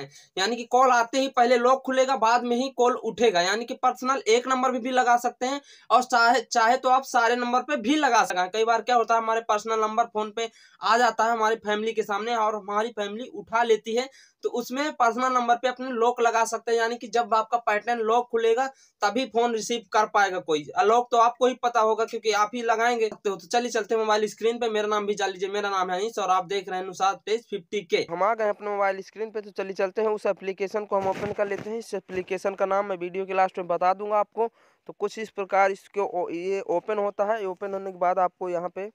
है यानी कि कॉल आते ही पहले लॉक खुलेगा बाद में ही कॉल उठेगा यानी कि पर्सनल एक नंबर भी, भी लगा सकते हैं और चाहे चाहे तो आप सारे नंबर पे भी लगा सकते हैं कई बार क्या होता है हमारे पर्सनल नंबर फोन पे आ जाता है हमारी फैमिली के सामने और हमारी फैमिली उठा लेती है तो उसमें पर्सनल नंबर पे अपने लॉक लगा सकते हैं यानी कि जब आपका पैटर्न लॉक खुलेगा तभी फोन रिसीव कर पाएगा कोई लॉक तो आपको ही पता होगा क्योंकि आप ही लगाएंगे तो, तो चलिए चलते मोबाइल स्क्रीन पे मेरा नाम भी जान लीजिए मेरा नाम है और आप देख रहे हैं अनुसार पेज फिफ्टी के हम आ गए अपने मोबाइल स्क्रीन पे तो चलिए चलते हैं उस एप्लीकेशन को हम ओपन कर लेते हैं इस एप्लीकेशन का नाम मैं वीडियो के लास्ट में बता दूंगा आपको तो कुछ इस प्रकार इसके ये ओपन होता है ओपन होने के बाद आपको यहाँ पे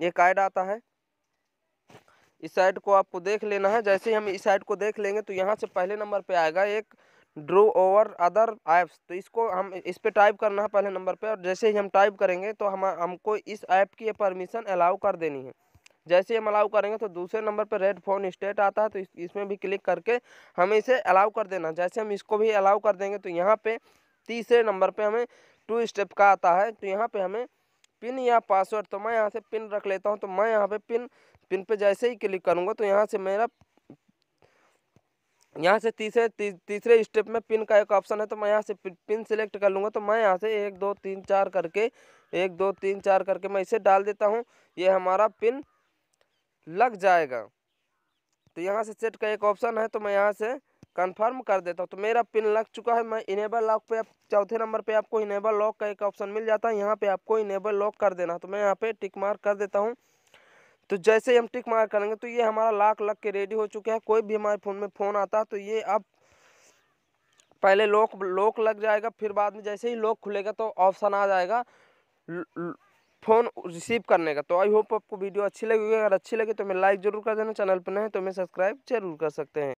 ये कार्ड आता है इस साइड को आपको देख लेना है जैसे ही हम इस साइड को देख लेंगे तो यहाँ से पहले नंबर पे आएगा एक ड्रो ओवर अदर ऐप्स तो इसको हम इस पर टाइप करना है पहले नंबर पे और जैसे ही हम टाइप करेंगे तो हम हमको इस ऐप की परमिशन अलाउ कर देनी है जैसे हम अलाउ करेंगे तो दूसरे नंबर पर रेड फोन स्टेट आता है तो इसमें भी क्लिक करके हमें इसे अलाउ कर देना जैसे हम इसको भी अलाउ कर देंगे तो यहाँ पर तीसरे नंबर पर हमें टू स्टेप का आता है तो यहाँ पर हमें पिन या पासवर्ड तो मैं यहाँ से पिन रख लेता हूँ तो मैं यहाँ पे पिन पिन पे जैसे ही क्लिक करूँगा तो यहाँ से मेरा यहाँ से तीसरे ती, तीसरे स्टेप में पिन का एक ऑप्शन है तो मैं यहाँ से पिन सेलेक्ट कर लूँगा तो मैं यहाँ से एक दो तीन चार करके एक दो तीन चार करके मैं इसे डाल देता हूँ ये हमारा पिन लग जाएगा तो यहाँ से सेट का एक ऑप्शन है तो मैं यहाँ से कंफर्म कर देता हूँ तो मेरा पिन लग चुका है मैं इनेबल लॉक पे आप चौथे नंबर पे आपको इनेबल लॉक का एक ऑप्शन मिल जाता है यहाँ पे आपको इनेबल लॉक कर देना तो मैं यहाँ पे टिक मार कर देता हूँ तो जैसे ही हम टिक मार करेंगे तो ये हमारा लॉक लग के रेडी हो चुका है कोई भी हमारे फ़ोन में फ़ोन आता है तो ये अब पहले लॉक लॉक लग जाएगा फिर बाद में जैसे ही लॉक खुलेगा तो ऑप्शन आ जाएगा फ़ोन रिसीव करने का तो आई होप आपको वीडियो अच्छी लगी अगर अच्छी लगी तो मैं लाइक जरूर कर देना चैनल पर नहीं तो मैं सब्सक्राइब जरूर कर सकते हैं